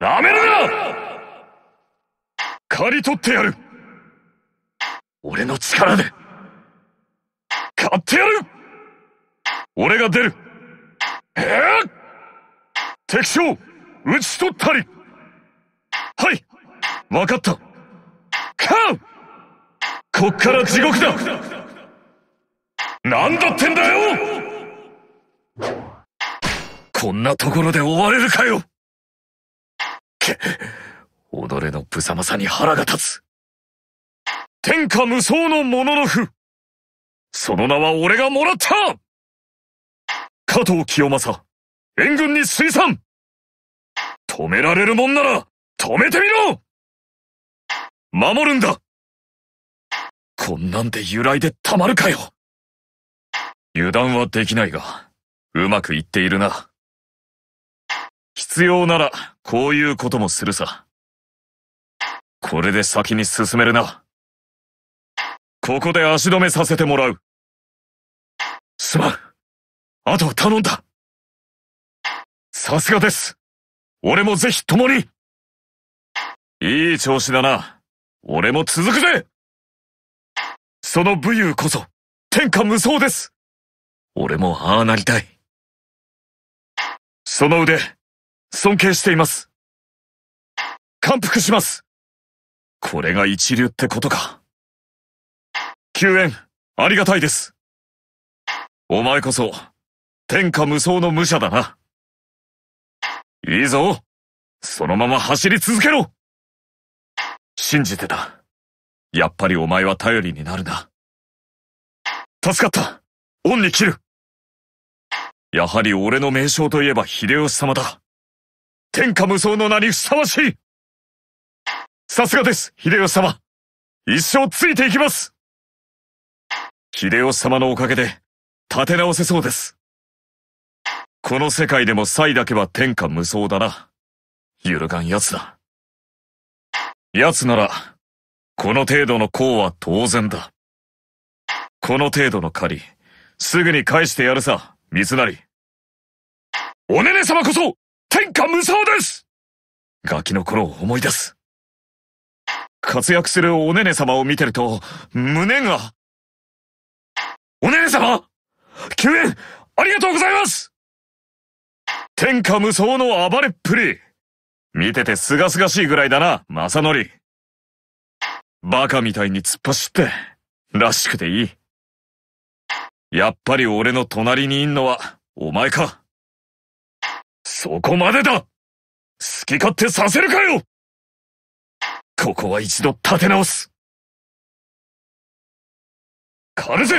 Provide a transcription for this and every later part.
なめるな刈り取ってやる俺の力で買ってやる俺が出る敵将討ち取ったりはい分かったカウこっから地獄だ何だってんだよこんなところで追われるかよけ己の無様さに腹が立つ天下無双のもののその名は俺がもらった加藤清正、援軍に推産止められるもんなら、止めてみろ守るんだこんなんで揺らいでたまるかよ油断はできないが、うまくいっているな。必要なら、こういうこともするさ。これで先に進めるな。ここで足止めさせてもらう。すまん。あと頼んだ。さすがです。俺もぜひ共に。いい調子だな。俺も続くぜその武勇こそ、天下無双です。俺もああなりたい。その腕、尊敬しています。感服します。これが一流ってことか。救援、ありがたいです。お前こそ、天下無双の武者だな。いいぞそのまま走り続けろ信じてた。やっぱりお前は頼りになるな。助かった恩に切るやはり俺の名称といえば秀吉様だ。天下無双の名にふさわしいさすがです、秀吉様一生ついていきます秀吉様のおかげで、立て直せそうです。この世界でもサイだけは天下無双だな。揺るがん奴だ。奴なら、この程度の功は当然だ。この程度の借り、すぐに返してやるさ、三成。おねね様こそ、天下無双ですガキの頃を思い出す。活躍するおねね様を見てると、胸が。おねね様救援ありがとうございます天下無双の暴れっぷり見ててすがすがしいぐらいだな、正則。バカみたいに突っ走って、らしくていい。やっぱり俺の隣にいんのは、お前か。そこまでだ好き勝手させるかよここは一度立て直すカルゼ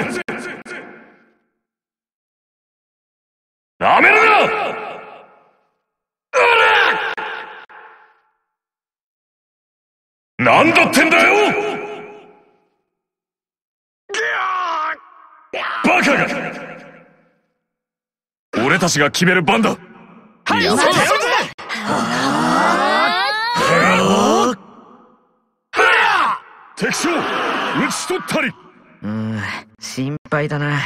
なめるなだってんだよバカが俺たちが決める番だはいそうだ敵将ち取ったりうん心配だな